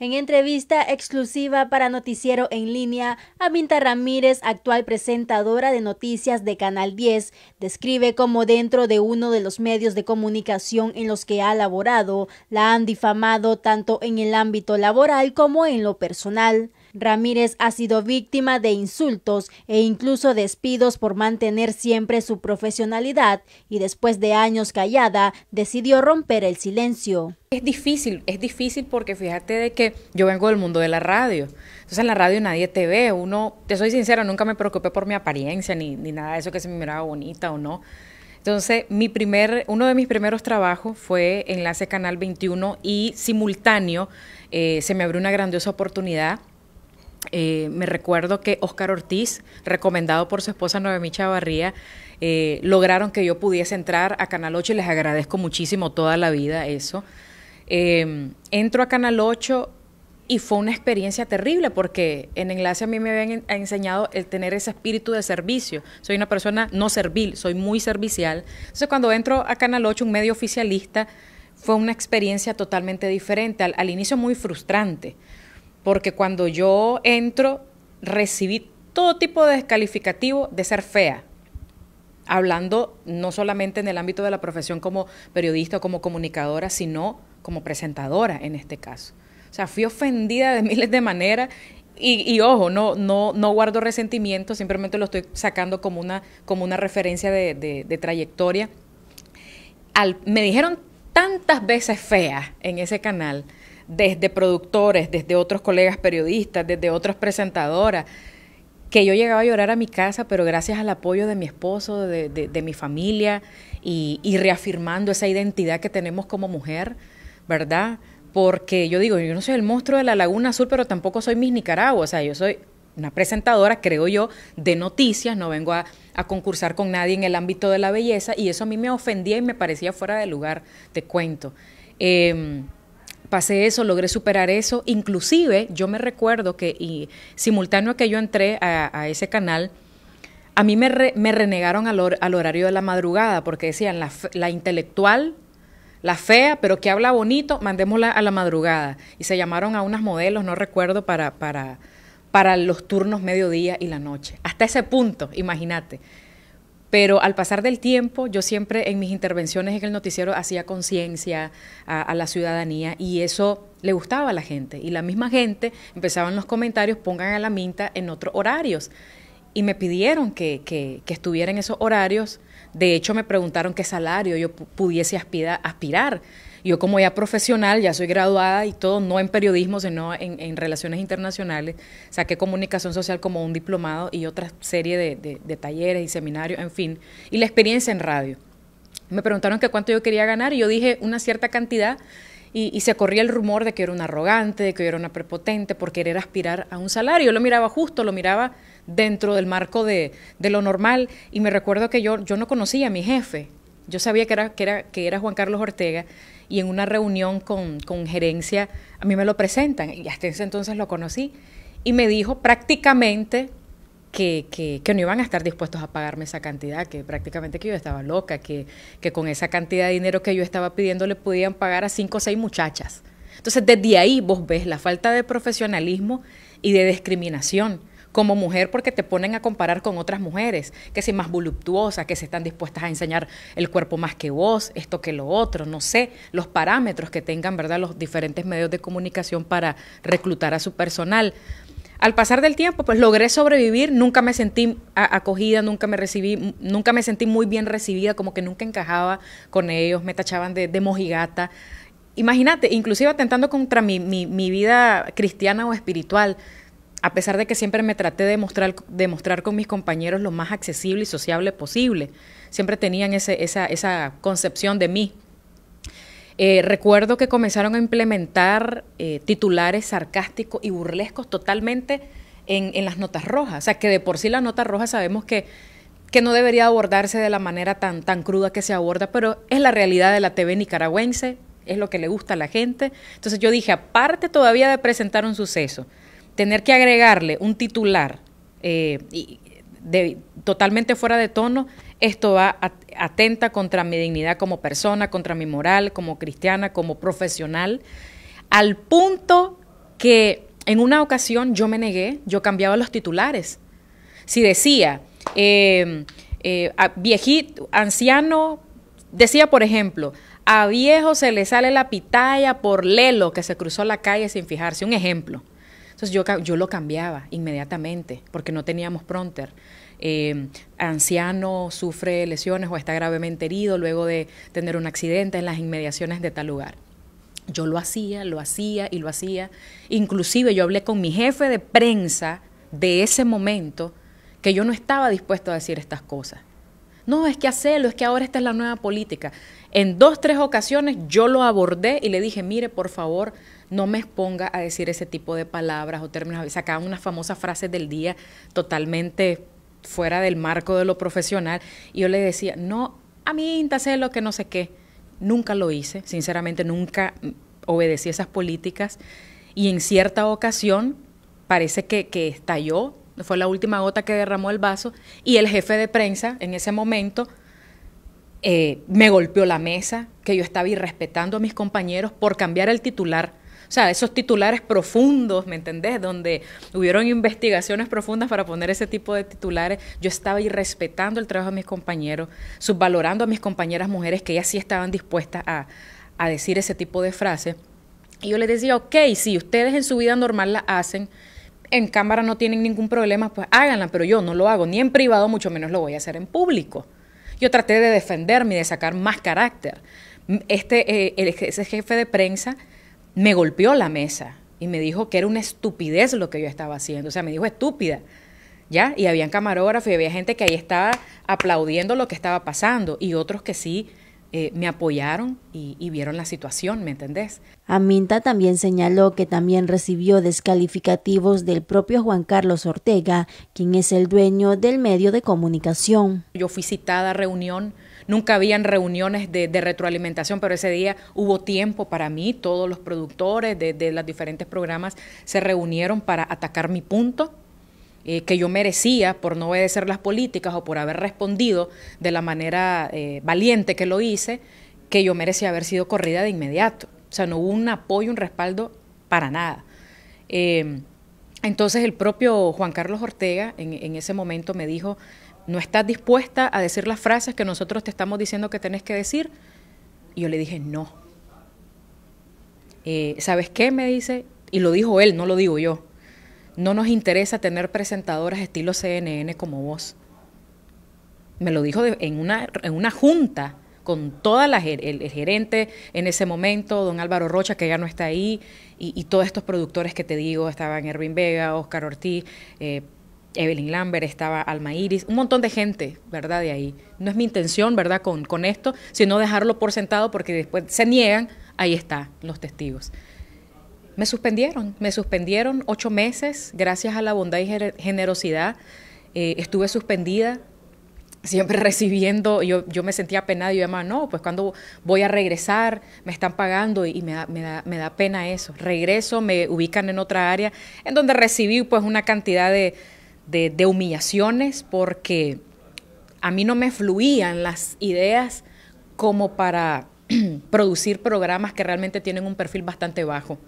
En entrevista exclusiva para Noticiero en Línea, Aminta Ramírez, actual presentadora de noticias de Canal 10, describe cómo dentro de uno de los medios de comunicación en los que ha laborado, la han difamado tanto en el ámbito laboral como en lo personal. Ramírez ha sido víctima de insultos e incluso despidos por mantener siempre su profesionalidad y después de años callada decidió romper el silencio. Es difícil, es difícil porque fíjate de que yo vengo del mundo de la radio. Entonces en la radio nadie te ve. Uno, te soy sincera, nunca me preocupé por mi apariencia ni, nada de eso que se me miraba bonita o no. Entonces, mi primer, uno de mis primeros trabajos fue Enlace Canal 21 y simultáneo eh, se me abrió una grandiosa oportunidad eh, me recuerdo que Óscar Ortiz, recomendado por su esposa Noemí Chavarría, eh, lograron que yo pudiese entrar a Canal 8 y les agradezco muchísimo toda la vida eso. Eh, entro a Canal 8 y fue una experiencia terrible porque en Enlace a mí me habían enseñado el tener ese espíritu de servicio. Soy una persona no servil, soy muy servicial. Entonces cuando entro a Canal 8, un medio oficialista, fue una experiencia totalmente diferente. al inicio muy frustrante porque cuando yo entro recibí todo tipo de descalificativo de ser fea, hablando no solamente en el ámbito de la profesión como periodista o como comunicadora, sino como presentadora en este caso. O sea, fui ofendida de miles de maneras y, ojo, no, no, guardo resentimiento, simplemente lo estoy sacando como una, como una referencia de, trayectoria. me dijeron tantas veces fea en ese canal desde productores, desde otros colegas periodistas, desde otras presentadoras, que yo llegaba a llorar a mi casa, pero gracias al apoyo de mi esposo, de, de, mi familia, y, y, reafirmando esa identidad que tenemos como mujer, ¿verdad? Porque yo digo, yo no soy el monstruo de la Laguna Azul, pero tampoco soy Miss Nicaragua, o sea, yo soy una presentadora, creo yo, de noticias, no vengo a, a, concursar con nadie en el ámbito de la belleza, y eso a mí me ofendía y me parecía fuera de lugar, te cuento. Eh, pasé eso, logré superar eso. Inclusive yo me recuerdo que y, simultáneo que yo entré a, ese canal, a mí me, me renegaron al, horario de la madrugada porque decían la, intelectual, la fea, pero que habla bonito, mandémosla a la madrugada. Y se llamaron a unas modelos, no recuerdo, para, para, para los turnos mediodía y la noche. Hasta ese punto, imagínate. Pero al pasar del tiempo, yo siempre en mis intervenciones en el noticiero hacía conciencia a, la ciudadanía y eso le gustaba a la gente. Y la misma gente en los comentarios, pongan a la minta en otros horarios. Y me pidieron que, que, estuviera en esos horarios. De hecho, me preguntaron qué salario yo pudiese aspirar. Yo como ya profesional, ya soy graduada y todo, no en periodismo, sino en, relaciones internacionales, saqué comunicación social como un diplomado y otra serie de, talleres y seminarios, en fin, y la experiencia en radio. Me preguntaron que cuánto yo quería ganar y yo dije una cierta cantidad y, se corría el rumor de que era una arrogante, de que yo era una prepotente por querer aspirar a un salario. Yo lo miraba justo, lo miraba dentro del marco de, de lo normal y me recuerdo que yo, yo no conocía a mi jefe. Yo sabía que era, que era, que era Juan Carlos Ortega y en una reunión con, gerencia a mí me lo presentan y hasta ese entonces lo conocí y me dijo prácticamente que, no iban a estar dispuestos a pagarme esa cantidad, que prácticamente que yo estaba loca, que, que con esa cantidad de dinero que yo estaba pidiendo le podían pagar a cinco o seis muchachas. Entonces, desde ahí vos ves la falta de profesionalismo y de discriminación como mujer porque te ponen a comparar con otras mujeres, que si más voluptuosas, que se están dispuestas a enseñar el cuerpo más que vos, esto que lo otro, no sé, los parámetros que tengan, ¿verdad?, los diferentes medios de comunicación para reclutar a su personal. Al pasar del tiempo, pues logré sobrevivir, nunca me sentí acogida, nunca me recibí, nunca me sentí muy bien recibida, como que nunca encajaba con ellos, me tachaban de, de mojigata imagínate, inclusive atentando contra mi, mi, vida cristiana o espiritual a pesar de que siempre me traté de mostrar, de con mis compañeros lo más accesible y sociable posible, siempre tenían esa, concepción de mí. Eh, recuerdo que comenzaron a implementar eh, titulares sarcásticos y burlescos totalmente en, las notas rojas. O sea, que de por sí la nota roja sabemos que, que no debería abordarse de la manera tan, tan cruda que se aborda, pero es la realidad de la TV nicaragüense, es lo que le gusta a la gente. Entonces yo dije, aparte todavía de presentar un suceso, tener que agregarle un titular eh, totalmente fuera de tono, esto va atenta contra mi dignidad como persona, contra mi moral como cristiana, como profesional, al punto que en una ocasión yo me negué, yo cambiaba los titulares. Si decía, eh, eh, viejito, anciano, decía por ejemplo, a viejo se le sale la pitaya por lelo que se cruzó la calle sin fijarse, un ejemplo. Entonces yo, lo cambiaba inmediatamente porque no teníamos pronter. Eh, anciano sufre lesiones o está gravemente herido luego de tener un accidente en las inmediaciones de tal lugar. Yo lo hacía, lo hacía y lo hacía. Inclusive yo hablé con mi jefe de prensa de ese momento que yo no estaba dispuesto a decir estas cosas no, es que hacelo, es que ahora esta es la nueva política. En dos, tres ocasiones yo lo abordé y le dije, mire, por favor, no me exponga a decir ese tipo de palabras o términos. Sacaban unas famosas frases del día totalmente fuera del marco de lo profesional. Y yo le decía, no, a mí, sé lo que no sé qué. Nunca lo hice, sinceramente, nunca obedecí esas políticas. Y en cierta ocasión parece que estalló fue la última gota que derramó el vaso, y el jefe de prensa en ese momento eh, me golpeó la mesa, que yo estaba irrespetando a mis compañeros por cambiar el titular. O sea, esos titulares profundos, ¿me entendés? Donde hubieron investigaciones profundas para poner ese tipo de titulares. Yo estaba irrespetando el trabajo de mis compañeros, subvalorando a mis compañeras mujeres que ellas sí estaban dispuestas a, a decir ese tipo de frases. Y yo les decía, ok, si ustedes en su vida normal la hacen, en cámara no tienen ningún problema, pues háganla, pero yo no lo hago, ni en privado, mucho menos lo voy a hacer en público. Yo traté de defenderme y de sacar más carácter. Este, eh, el, ese jefe de prensa me golpeó la mesa y me dijo que era una estupidez lo que yo estaba haciendo. O sea, me dijo estúpida. ¿Ya? Y había camarógrafos y había gente que ahí estaba aplaudiendo lo que estaba pasando y otros que sí eh, me apoyaron y, vieron la situación, ¿me entendés? Aminta también señaló que también recibió descalificativos del propio Juan Carlos Ortega, quien es el dueño del medio de comunicación. Yo fui citada a reunión, nunca habían reuniones de, retroalimentación, pero ese día hubo tiempo para mí, todos los productores de, de los diferentes programas se reunieron para atacar mi punto eh, que yo merecía por no obedecer las políticas o por haber respondido de la manera eh, valiente que lo hice, que yo merecía haber sido corrida de inmediato. O sea, no hubo un apoyo, un respaldo para nada. Eh, entonces el propio Juan Carlos Ortega en, en, ese momento me dijo, ¿no estás dispuesta a decir las frases que nosotros te estamos diciendo que tenés que decir? Y yo le dije, no. ¿Sabes qué? Me dice, y lo dijo él, no lo digo yo no nos interesa tener presentadoras estilo CNN como vos. Me lo dijo en, una, en una junta con toda la el, gerente en ese momento, don Álvaro Rocha, que ya no está ahí, y, todos estos productores que te digo, estaban Erwin Vega, Oscar Ortiz, eh, Evelyn Lambert, estaba Alma Iris, un montón de gente, ¿verdad? De ahí. No es mi intención, ¿verdad? Con, esto, sino dejarlo por sentado porque después se niegan, ahí están los testigos me suspendieron, me suspendieron ocho meses, gracias a la bondad y generosidad. Eh, estuve suspendida, siempre recibiendo, yo, yo me sentía penada, yo llamaba, no, pues cuando voy a regresar, me están pagando y, me, da, pena eso. Regreso, me ubican en otra área, en donde recibí pues una cantidad de, de, de humillaciones porque a mí no me fluían las ideas como para producir programas que realmente tienen un perfil bastante bajo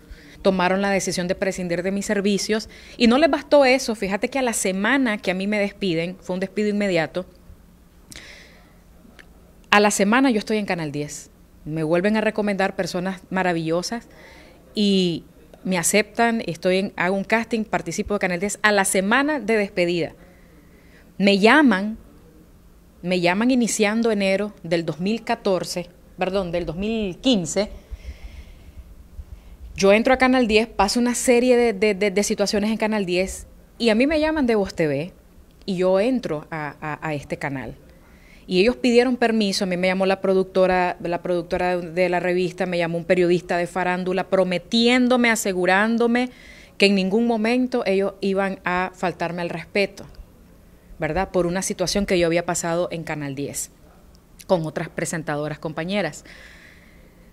tomaron la decisión de prescindir de mis servicios. Y no les bastó eso, fíjate que a la semana que a mí me despiden, fue un despido inmediato, a la semana yo estoy en Canal 10. Me vuelven a recomendar personas maravillosas y me aceptan, estoy en, hago un casting, participo de Canal 10 a la semana de despedida. Me llaman, me llaman iniciando enero del 2014, perdón, del 2015 yo entro a Canal 10, paso una serie de, de, situaciones en Canal 10 y a mí me llaman de Voz TV y yo entro a, a, este canal. Y ellos pidieron permiso, a mí me llamó la productora, la productora de la revista, me llamó un periodista de farándula prometiéndome, asegurándome que en ningún momento ellos iban a faltarme al respeto, ¿verdad? Por una situación que yo había pasado en Canal 10 con otras presentadoras compañeras.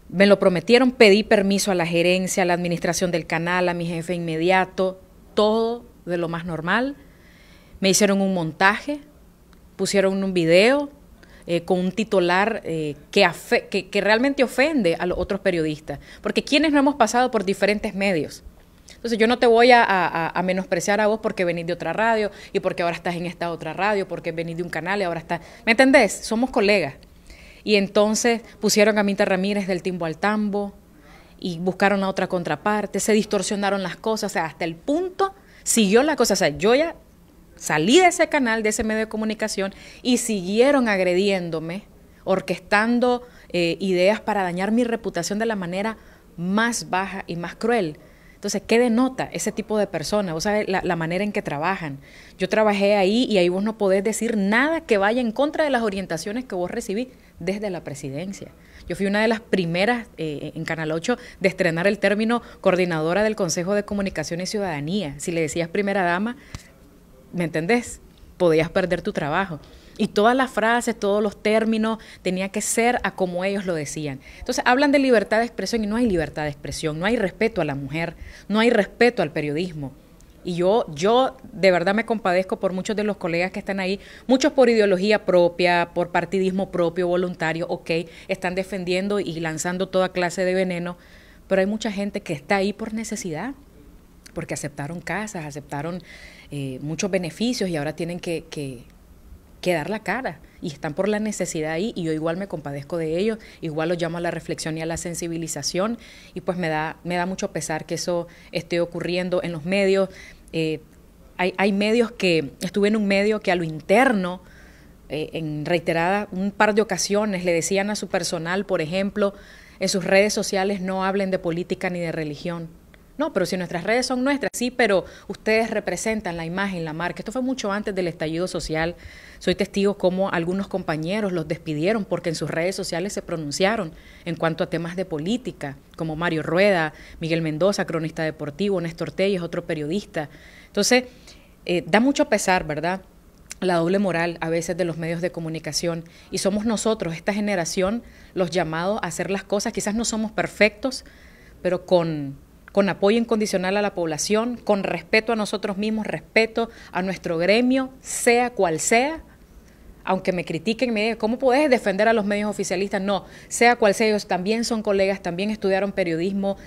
Me lo prometieron, pedí permiso a la gerencia, a la administración del canal, a mi jefe inmediato, todo de lo más normal. Me hicieron un montaje, pusieron un video eh, con un titular eh, que, realmente ofende a los otros periodistas, porque quienes no hemos pasado por diferentes medios. Entonces yo no te voy a, a, menospreciar a vos porque venís de otra radio y porque ahora estás en esta otra radio, porque venís de un canal y ahora estás... ¿Me entendés? Somos colegas. Y entonces pusieron a Mita Ramírez del timbo al tambo y buscaron a otra contraparte, se distorsionaron las cosas, o sea, hasta el punto siguió la cosa. O sea, yo ya salí de ese canal, de ese medio de comunicación y siguieron agrediéndome, orquestando eh, ideas para dañar mi reputación de la manera más baja y más cruel. Entonces, ¿qué denota ese tipo de persona? Vos sabés la, manera en que trabajan. Yo trabajé ahí y ahí vos no podés decir nada que vaya en contra de las orientaciones que vos recibís desde la presidencia. Yo fui una de las primeras eh, en Canal 8 de estrenar el término coordinadora del Consejo de Comunicación y Ciudadanía. Si le decías primera dama, ¿me entendés? Podías perder tu trabajo. Y todas las frases, todos los términos, tenía que ser a como ellos lo decían. Entonces hablan de libertad de expresión y no hay libertad de expresión, no hay respeto a la mujer, no hay respeto al periodismo. Y yo, yo de verdad me compadezco por muchos de los colegas que están ahí, muchos por ideología propia, por partidismo propio, voluntario, ok, están defendiendo y lanzando toda clase de veneno, pero hay mucha gente que está ahí por necesidad, porque aceptaron casas, aceptaron eh, muchos beneficios y ahora tienen que, que Quedar dar la cara y están por la necesidad ahí y yo igual me compadezco de ellos, igual los llamo a la reflexión y a la sensibilización y pues me da, me da mucho pesar que eso esté ocurriendo en los medios. Eh, hay, hay, medios que, estuve en un medio que a lo interno, eh, en reiterada un par de ocasiones, le decían a su personal, por ejemplo, en sus redes sociales no hablen de política ni de religión no, pero si nuestras redes son nuestras, sí, pero ustedes representan la imagen, la marca. Esto fue mucho antes del estallido social. Soy testigo cómo algunos compañeros los despidieron porque en sus redes sociales se pronunciaron en cuanto a temas de política, como Mario Rueda, Miguel Mendoza, cronista deportivo, Néstor Telles, otro periodista. Entonces, eh, da mucho pesar, ¿verdad? la doble moral a veces de los medios de comunicación y somos nosotros, esta generación, los llamados a hacer las cosas. Quizás no somos perfectos, pero con con apoyo incondicional a la población, con respeto a nosotros mismos, respeto a nuestro gremio, sea cual sea, aunque me critiquen me digan, ¿cómo puedes defender a los medios oficialistas? No, sea cual sea, ellos también son colegas, también estudiaron periodismo,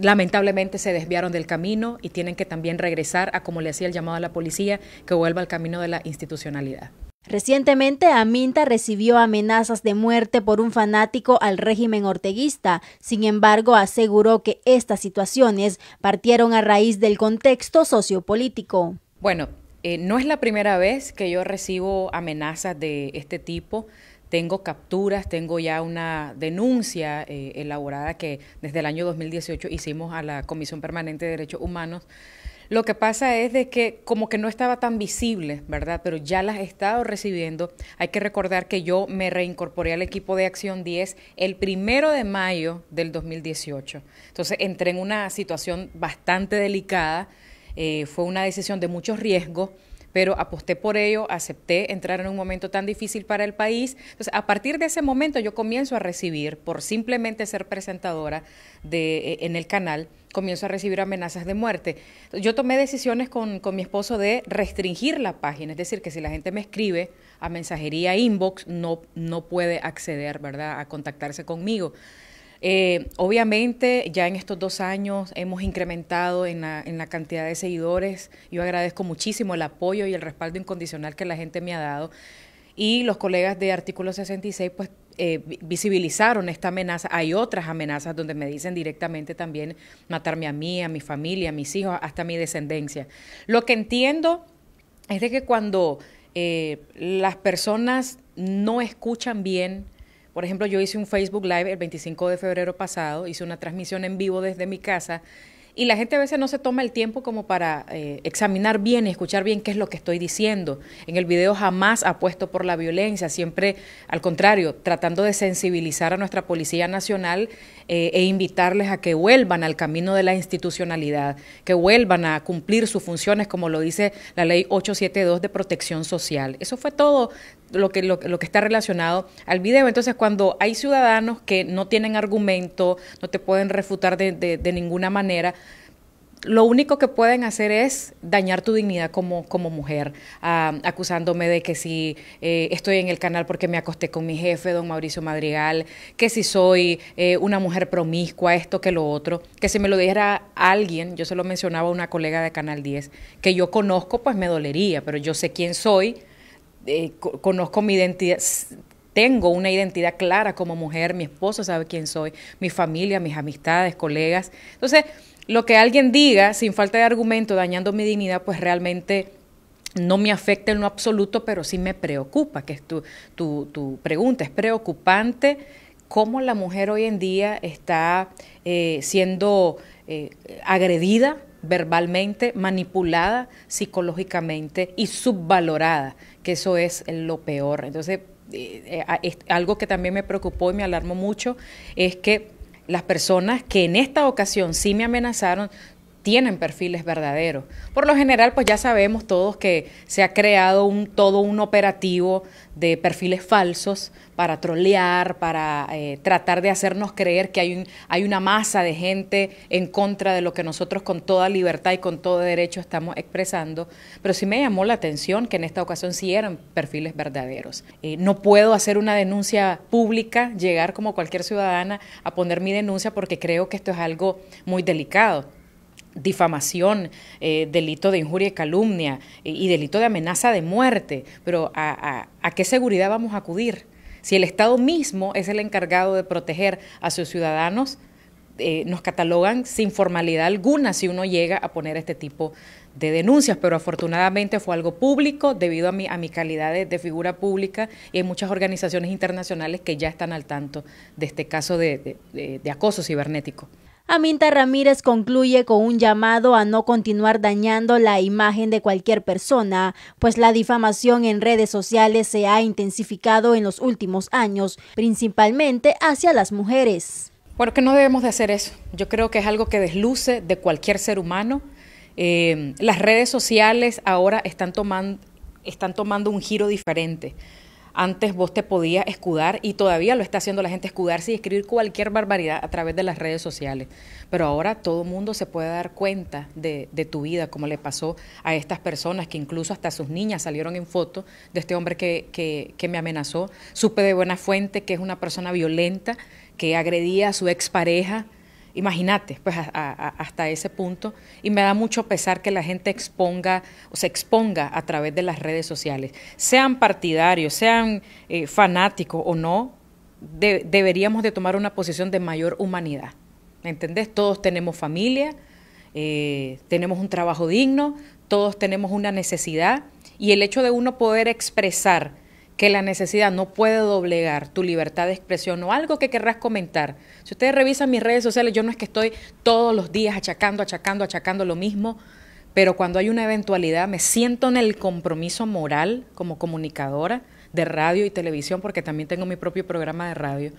lamentablemente se desviaron del camino y tienen que también regresar a, como le hacía el llamado a la policía, que vuelva al camino de la institucionalidad. Recientemente, Aminta recibió amenazas de muerte por un fanático al régimen orteguista. Sin embargo, aseguró que estas situaciones partieron a raíz del contexto sociopolítico. Bueno, eh, no es la primera vez que yo recibo amenazas de este tipo. Tengo capturas, tengo ya una denuncia eh, elaborada que desde el año 2018 hicimos a la Comisión Permanente de Derechos Humanos lo que pasa es de que como que no estaba tan visible, ¿verdad? Pero ya las he estado recibiendo. Hay que recordar que yo me reincorporé al equipo de Acción 10 el primero de mayo del 2018. Entonces entré en una situación bastante delicada. Eh, fue una decisión de muchos riesgos pero aposté por ello, acepté entrar en un momento tan difícil para el país. Entonces, a partir de ese momento yo comienzo a recibir, por simplemente ser presentadora de, eh, en el canal, comienzo a recibir amenazas de muerte. Yo tomé decisiones con, mi esposo de restringir la página, es decir, que si la gente me escribe a mensajería inbox, no, no puede acceder, ¿verdad?, a contactarse conmigo. Eh, obviamente, ya en estos dos años hemos incrementado en la, cantidad de seguidores. Yo agradezco muchísimo el apoyo y el respaldo incondicional que la gente me ha dado. Y los colegas de Artículo 66, pues eh, visibilizaron esta amenaza. Hay otras amenazas donde me dicen directamente también matarme a mí, a mi familia, a mis hijos, hasta a mi descendencia. Lo que entiendo es de que cuando eh, las personas no escuchan bien, por ejemplo, yo hice un Facebook Live el 25 de febrero pasado, hice una transmisión en vivo desde mi casa y la gente a veces no se toma el tiempo como para eh, examinar bien y escuchar bien qué es lo que estoy diciendo. En el video jamás apuesto por la violencia, siempre al contrario, tratando de sensibilizar a nuestra Policía Nacional eh, e invitarles a que vuelvan al camino de la institucionalidad, que vuelvan a cumplir sus funciones, como lo dice la ley 872 de protección social. Eso fue todo lo que, lo, que está relacionado al video. Entonces, cuando hay ciudadanos que no tienen argumento, no te pueden refutar de, de, de ninguna manera, lo único que pueden hacer es dañar tu dignidad como, como mujer, ah, acusándome de que si eh, estoy en el canal porque me acosté con mi jefe, don Mauricio Madrigal, que si soy eh, una mujer promiscua, esto que lo otro, que si me lo dijera alguien, yo se lo mencionaba a una colega de Canal 10, que yo conozco, pues me dolería, pero yo sé quién soy. Eh, conozco mi identidad, tengo una identidad clara como mujer, mi esposo sabe quién soy, mi familia, mis amistades, colegas. Entonces, lo que alguien diga sin falta de argumento, dañando mi dignidad, pues realmente no me afecta en lo absoluto, pero sí me preocupa, que es tu, tu, pregunta, es preocupante cómo la mujer hoy en día está eh, siendo eh, agredida verbalmente, manipulada psicológicamente y subvalorada, que eso es lo peor. Entonces, eh, algo que también me preocupó y me alarmó mucho es que las personas que en esta ocasión sí me amenazaron tienen perfiles verdaderos. Por lo general, pues ya sabemos todos que se ha creado todo un operativo de perfiles falsos para trolear, para eh, tratar de hacernos creer que hay, hay una masa de gente en contra de lo que nosotros con toda libertad y con todo derecho estamos expresando. Pero sí me llamó la atención que en esta ocasión sí eran perfiles verdaderos. Eh, no puedo hacer una denuncia pública, llegar como cualquier ciudadana a poner mi denuncia porque creo que esto es algo muy delicado difamación, eh, delito de injuria y calumnia eh, y, delito de amenaza de muerte. Pero ¿a, qué seguridad vamos a acudir? Si el Estado mismo es el encargado de proteger a sus ciudadanos, eh, nos catalogan sin formalidad alguna si uno llega a poner este tipo de denuncias, pero afortunadamente fue algo público debido a mi, a mi calidad de, figura pública y hay muchas organizaciones internacionales que ya están al tanto de este caso de acoso cibernético. Aminta Ramírez concluye con un llamado a no continuar dañando la imagen de cualquier persona, pues la difamación en redes sociales se ha intensificado en los últimos años, principalmente hacia las mujeres. Porque no debemos de hacer eso. Yo creo que es algo que desluce de cualquier ser humano. Eh, las redes sociales ahora están tomando un giro diferente. Antes vos te podías escudar y todavía lo está haciendo la gente escudarse y escribir cualquier barbaridad a través de las redes sociales. Pero ahora todo mundo se puede dar cuenta de, tu vida, como le pasó a estas personas que incluso hasta sus niñas salieron en foto de este hombre que, que me amenazó. Supe de buena fuente que es una persona violenta que agredía a su expareja Imagínate, pues hasta ese punto. Y me da mucho pesar que la gente exponga o se exponga a través de las redes sociales. Sean partidarios, sean eh, fanáticos o no, deberíamos de tomar una posición de mayor humanidad. ¿Me entendés? Todos tenemos familia, eh, tenemos un trabajo digno, todos tenemos una necesidad y el hecho de uno poder expresar que la necesidad no puede doblegar tu libertad de expresión o algo que querrás comentar. Si ustedes revisan mis redes sociales, yo no es que estoy todos los días achacando, achacando, achacando lo mismo, pero cuando hay una eventualidad me siento en el compromiso moral como comunicadora de radio y televisión, porque también tengo mi propio programa de radio,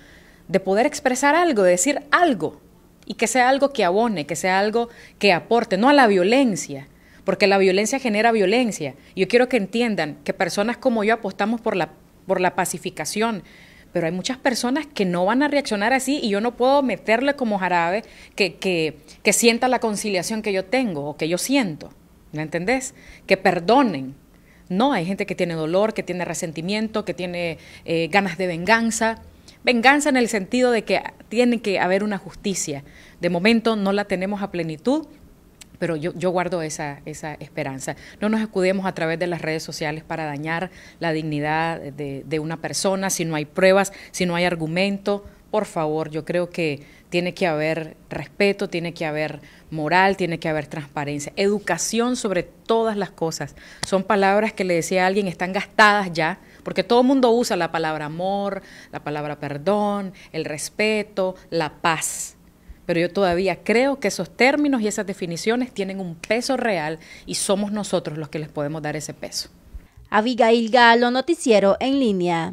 de poder expresar algo, de decir algo, y que sea algo que abone, que sea algo que aporte, no a la violencia, porque la violencia genera violencia. Yo quiero que entiendan que personas como yo apostamos por la, por la pacificación, pero hay muchas personas que no van a reaccionar así y yo no puedo meterle como jarabe que, sienta la conciliación que yo tengo o que yo siento. ¿Me entendés? Que perdonen. No, hay gente que tiene dolor, que tiene resentimiento, que tiene eh, ganas de venganza. Venganza en el sentido de que tiene que haber una justicia. De momento no la tenemos a plenitud, pero yo, guardo esa, esperanza. No nos escudemos a través de las redes sociales para dañar la dignidad de, una persona, si no hay pruebas, si no hay argumento, por favor, yo creo que tiene que haber respeto, tiene que haber moral, tiene que haber transparencia, educación sobre todas las cosas. Son palabras que le decía a alguien, están gastadas ya, porque todo el mundo usa la palabra amor, la palabra perdón, el respeto, la paz pero yo todavía creo que esos términos y esas definiciones tienen un peso real y somos nosotros los que les podemos dar ese peso. Abigail Galo, Noticiero en línea.